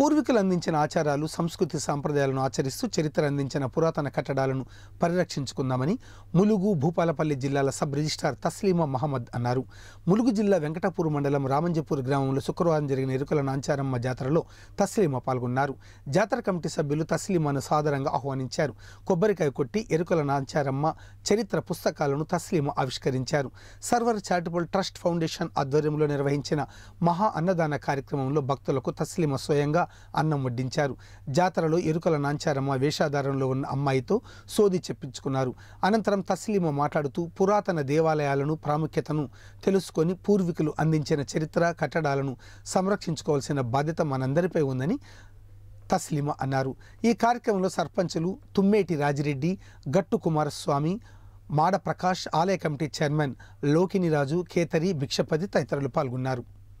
పూర్వీకులు అందించిన ఆచారాలు సంస్కృతి సాంప్రదాయాలను ఆచరిస్తూ చరిత్ర అందించిన పురాతన కట్టడాలను పరిరక్షించుకుందామని ములుగు భూపాలపల్లి జిల్లాల సబ్ రిజిస్ట్రార్ తస్లీమా మహమ్మద్ అన్నారు ములుగు జిల్లా వెంకటాపూర్ మండలం రామంజపూర్ గ్రామంలో శుక్రవారం జరిగిన ఎరుకల నాంచారమ్మ జాతరలో తస్లీమా పాల్గొన్నారు జాతర కమిటీ సభ్యులు తస్లీమాను సాదరంగా ఆహ్వానించారు కొబ్బరికాయ కొట్టి ఎరుకల నాంచారమ్మ చరిత్ర పుస్తకాలను తస్లీమా ఆవిష్కరించారు సర్వర్ చారిటబుల్ ట్రస్ట్ ఫౌండేషన్ ఆధ్వర్యంలో నిర్వహించిన మహా అన్నదాన కార్యక్రమంలో భక్తులకు తస్లీమా స్వయంగా అన్నం వడ్డించారు జాతరలో ఎరుకల నాంచారమ్మ వేషాధారంలో ఉన్న అమ్మాయితో సోది చెప్పించుకున్నారు అనంతరం తస్లీమ మాట్లాడుతూ పురాతన దేవాలయాలను ప్రాముఖ్యతను తెలుసుకొని పూర్వీకులు అందించిన చరిత్ర కట్టడాలను సంరక్షించుకోవాల్సిన బాధ్యత మనందరిపై ఉందని తస్లిమ అన్నారు ఈ కార్యక్రమంలో సర్పంచులు తుమ్మేటి రాజిరెడ్డి గట్టు కుమారస్వామి మాడ ప్రకాష్ ఆలయ కమిటీ చైర్మన్ లోకినిరాజు కేతరి భిక్షపతి తదితరులు పాల్గొన్నారు